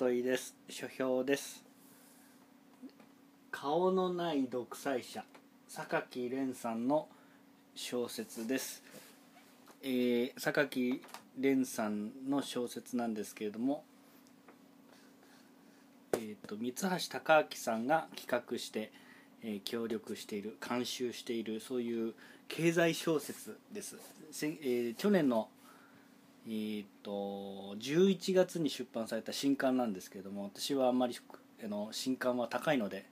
といです書評です顔のない独裁者榊蓮さんの小説です、えー、榊蓮さんの小説なんですけれども、えーと、と三橋隆明さんが企画して、えー、協力している監修しているそういう経済小説です、えー、去年のえー、っと11月に出版された新刊なんですけれども私はあんまりあの新刊は高いので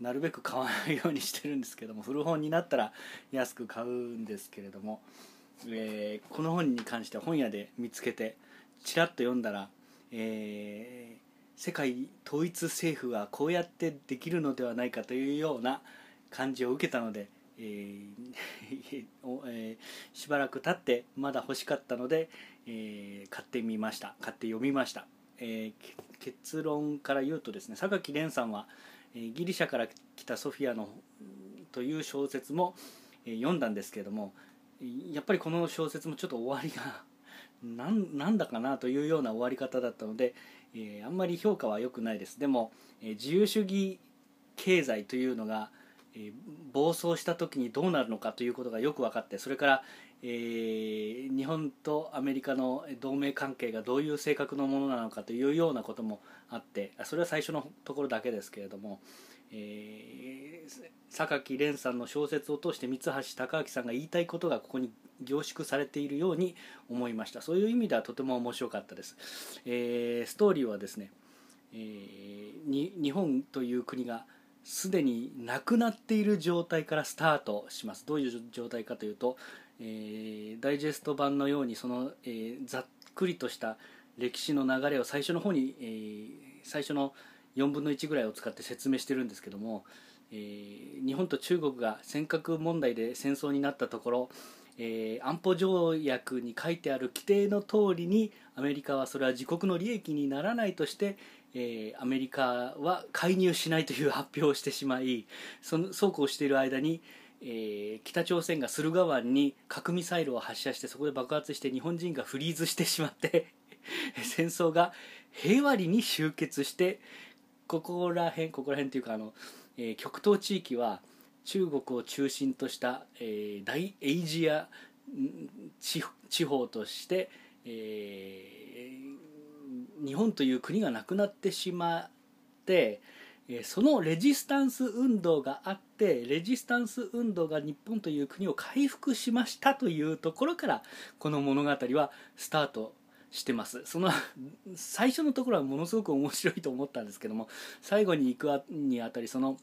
なるべく買わないようにしてるんですけども古本になったら安く買うんですけれども、えー、この本に関しては本屋で見つけてちらっと読んだら、えー、世界統一政府はこうやってできるのではないかというような感じを受けたのでえー えー、しばらく経ってまだ欲しかったので、えー、買ってみました買って読みました、え結論から言うとですね榊蓮さんは、えギリシャから来たソフィアのという小説も、え読んだんですけれどもやっぱりこの小説もちょっと終わりが なんだかなというような終わり方だったので、えあんまり評価は良くないですでも、え自由主義経済というのが暴走した時にどうなるのかということがよく分かってそれから、えー、日本とアメリカの同盟関係がどういう性格のものなのかというようなこともあってそれは最初のところだけですけれども、えー、榊蓮さんの小説を通して三橋貴明さんが言いたいことがここに凝縮されているように思いましたそういう意味ではとても面白かったです、えー、ストーリーはですね、えー、に日本という国が「すでになくなっている状態からスタートしますどういう状態かというと、えー、ダイジェスト版のようにその、えー、ざっくりとした歴史の流れを最初の方に、えー、最初の4分の1ぐらいを使って説明してるんですけども、えー、日本と中国が尖閣問題で戦争になったところ、えー、安保条約に書いてある規定の通りにアメリカはそれは自国の利益にならないとして、えー、アメリカは介入しないという発表をしてしまいそのそうこうしている間に、えー、北朝鮮が駿河湾に核ミサイルを発射してそこで爆発して日本人がフリーズしてしまって 戦争が平和裏に終結してここら辺ここら辺というかあの、えー、極東地域は中国を中心とした、えー、大エイジア地方として、えー、日本という国がなくなってしまってそのレジスタンス運動があってレジスタンス運動が日本という国を回復しましたというところからこの物語はスタートしてますその最初のところはものすごく面白いと思ったんですけども最後に行くにあたりその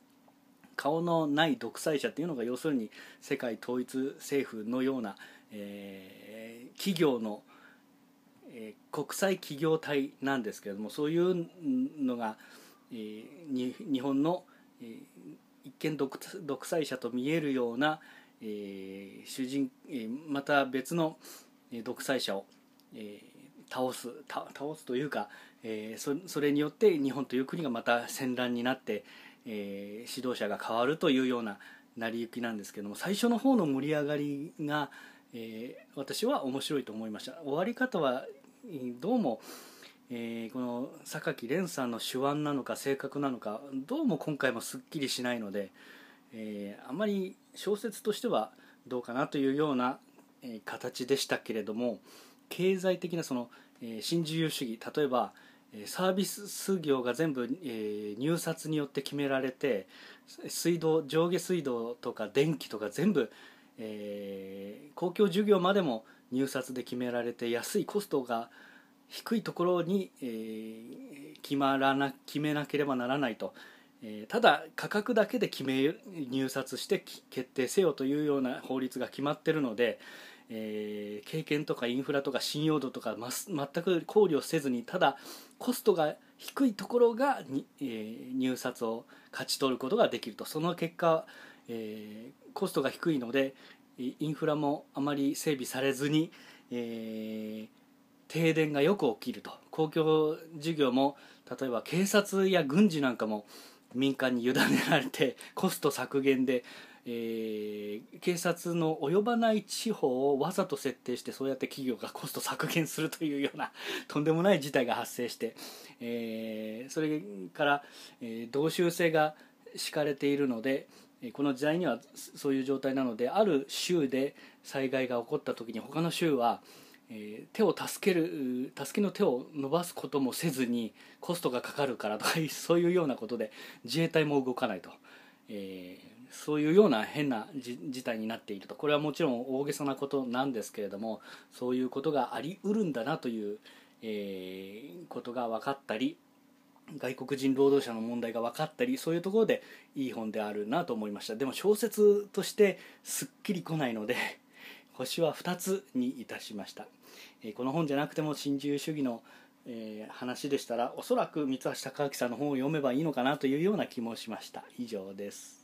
顔のない独裁者っていうのが要するに世界統一政府のような、えー、企業の、えー、国際企業体なんですけれどもそういうのが、えー、に日本の、えー、一見独独裁者と見えるような、えー、主人、えー、また別の独裁者を、えー、倒す倒すというか、えー、そそれによって日本という国がまた戦乱になって、えー、指導者が変わるというような成り行きなんですけども最初の方の盛り上がりが、えー、私は面白いと思いました終わり方はどうも、えー、この榊蓮さんの手腕なのか性格なのかどうも今回もすっきりしないので、えー、あまり小説としてはどうかなというような、え形でしたけれども経済的なその、え新自由主義例えばサービス業が全部、え入札によって決められて水道上下水道とか電気とか全部、え公共事業までも入札で決められて安いコストが低いところに、えー、決まらな決めなければならないと、えー、ただ価格だけで決め入札して決定せよというような法律が決まってるので、えー、経験とかインフラとか信用度とかます全く考慮せずにただコストが低いところがに、えー、入札を勝ち取ることができるとその結果、えー、コストが低いので、インフラもあまり整備されずに、えー、停電がよく起きると公共事業も例えば警察や軍事なんかも民間に委ねられてコスト削減で、えー、警察の及ばない地方をわざと設定してそうやって企業がコスト削減するというようなとんでもない事態が発生して、えー、それから、えー、同州性が敷かれているので、この時代にはそういう状態なのである州で災害が起こった時に他の州は手を助ける助けの手を伸ばすこともせずにコストがかかるからとか そういうようなことで自衛隊も動かないと、えー、そういうような変な事態になっているとこれはもちろん大げさなことなんですけれどもそういうことがありうるんだなという、えー、ことが分かったり外国人労働者の問題が分かったりそういうところでいい本であるなと思いましたでも小説としてすっきり来ないので 星は2つにいたしました、えー、この本じゃなくても新自由主義の、えー、話でしたらおそらく三橋貴明さんの本を読めばいいのかなというような気もしました以上です